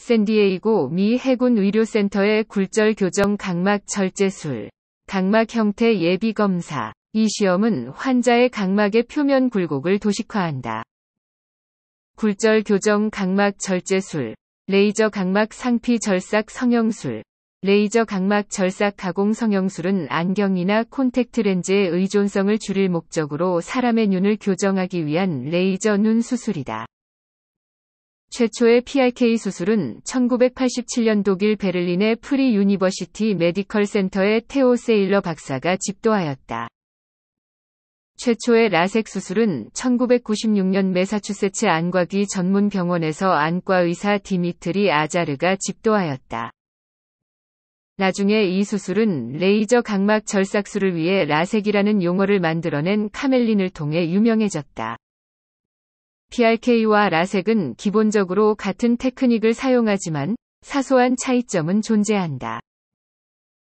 샌디에이고 미 해군 의료센터의 굴절 교정 각막 절제술, 각막 형태 예비 검사. 이 시험은 환자의 각막의 표면 굴곡을 도식화한다. 굴절 교정 각막 절제술, 레이저 각막 상피 절삭 성형술, 레이저 각막 절삭 가공 성형술은 안경이나 콘택트 렌즈의 의존성을 줄일 목적으로 사람의 눈을 교정하기 위한 레이저 눈 수술이다. 최초의 PRK 수술은 1987년 독일 베를린의 프리 유니버시티 메디컬 센터의 테오 세일러 박사가 집도하였다. 최초의 라섹 수술은 1996년 메사추세츠 안과귀 전문 병원에서 안과 의사 디미트리 아자르가 집도하였다. 나중에 이 수술은 레이저 각막 절삭술을 위해 라섹이라는 용어를 만들어낸 카멜린을 통해 유명해졌다. PRK와 라섹은 기본적으로 같은 테크닉을 사용하지만 사소한 차이점은 존재한다.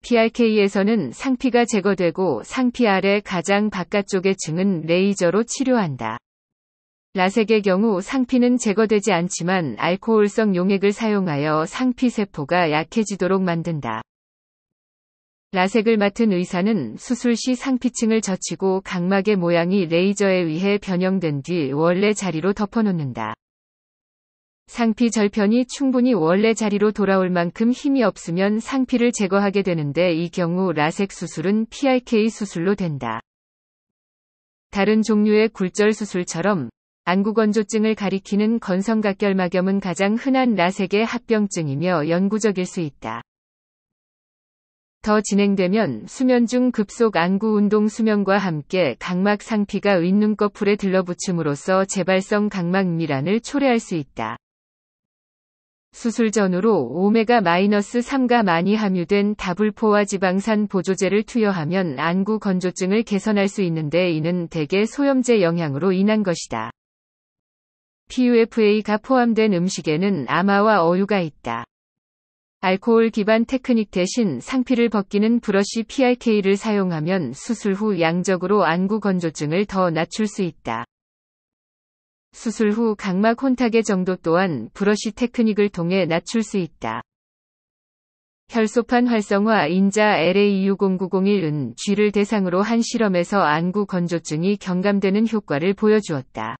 PRK에서는 상피가 제거되고 상피 아래 가장 바깥쪽의 층은 레이저로 치료한다. 라섹의 경우 상피는 제거되지 않지만 알코올성 용액을 사용하여 상피 세포가 약해지도록 만든다. 라섹을 맡은 의사는 수술 시 상피층을 젖히고 각막의 모양이 레이저에 의해 변형된 뒤 원래 자리로 덮어놓는다. 상피 절편이 충분히 원래 자리로 돌아올 만큼 힘이 없으면 상피를 제거하게 되는데 이 경우 라섹 수술은 PRK 수술로 된다. 다른 종류의 굴절 수술처럼 안구건조증을 가리키는 건성각결막염은 가장 흔한 라섹의 합병증이며 연구적일수 있다. 더 진행되면 수면 중 급속 안구 운동 수면과 함께 각막 상피가 윗눈꺼풀에 들러붙음으로써 재발성 각막 미란을 초래할 수 있다. 수술 전후로 오메가-3가 많이 함유된 다불포화 지방산 보조제를 투여하면 안구 건조증을 개선할 수 있는데 이는 대개 소염제 영향으로 인한 것이다. PUFA가 포함된 음식에는 아마와 어유가 있다. 알코올 기반 테크닉 대신 상피를 벗기는 브러쉬 PRK를 사용하면 수술 후 양적으로 안구 건조증을 더 낮출 수 있다. 수술 후 각막 혼탁의 정도 또한 브러쉬 테크닉을 통해 낮출 수 있다. 혈소판 활성화 인자 l a u 0 9 0 1은 쥐를 대상으로 한 실험에서 안구 건조증이 경감되는 효과를 보여주었다.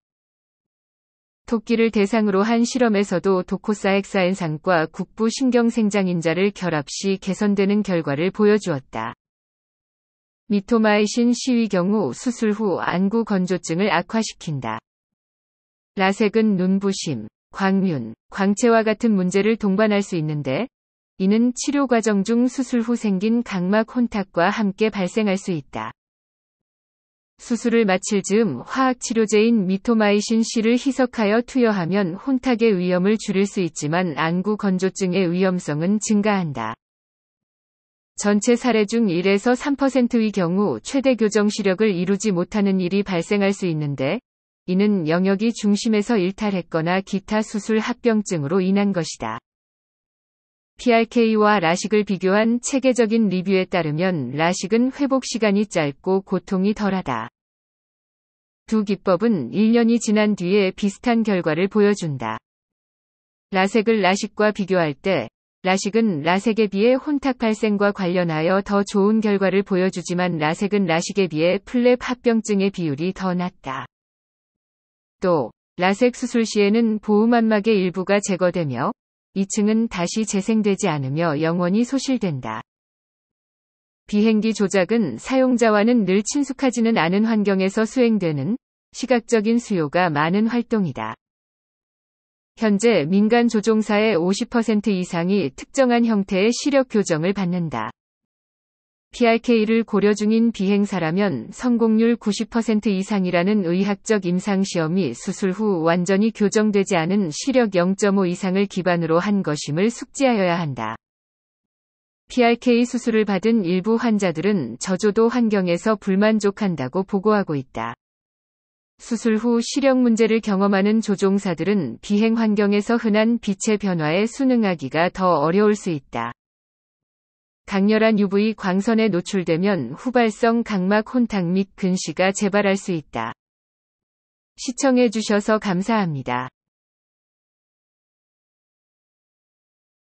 토끼를 대상으로 한 실험에서도 도코사엑사엔산과 국부 신경생장인자를 결합시 개선되는 결과를 보여주었다. 미토마이신 시위 경우 수술 후 안구 건조증을 악화시킨다. 라섹은 눈부심, 광륜, 광채와 같은 문제를 동반할 수 있는데 이는 치료 과정 중 수술 후 생긴 각막 혼탁과 함께 발생할 수 있다. 수술을 마칠 즈음 화학치료제인 미토마이신 C를 희석하여 투여하면 혼탁의 위험을 줄일 수 있지만 안구 건조증의 위험성은 증가한다. 전체 사례 중 1에서 3%의 경우 최대 교정 시력을 이루지 못하는 일이 발생할 수 있는데 이는 영역이 중심에서 일탈했거나 기타 수술 합병증으로 인한 것이다. PRK와 라식을 비교한 체계적인 리뷰에 따르면 라식은 회복 시간이 짧고 고통이 덜하다. 두 기법은 1년이 지난 뒤에 비슷한 결과를 보여준다. 라섹을 라식과 비교할 때 라식은 라섹에 비해 혼탁 발생과 관련하여 더 좋은 결과를 보여주지만 라섹은 라식에 비해 플랩 합병증의 비율이 더 낮다. 또 라섹 수술 시에는 보호만막의 일부가 제거되며 2층은 다시 재생되지 않으며 영원히 소실된다. 비행기 조작은 사용자와는 늘 친숙하지는 않은 환경에서 수행되는 시각적인 수요가 많은 활동이다. 현재 민간 조종사의 50% 이상이 특정한 형태의 시력 교정을 받는다. PRK를 고려 중인 비행사라면 성공률 90% 이상이라는 의학적 임상시험이 수술 후 완전히 교정되지 않은 시력 0.5 이상을 기반으로 한 것임을 숙지하여야 한다. PRK 수술을 받은 일부 환자들은 저조도 환경에서 불만족한다고 보고하고 있다. 수술 후 시력 문제를 경험하는 조종사들은 비행 환경에서 흔한 빛의 변화에 순응하기가 더 어려울 수 있다. 강렬한 UV 광선에 노출되면 후발성 각막 혼탁 및 근시가 재발할 수 있다. 시청해주셔서 감사합니다.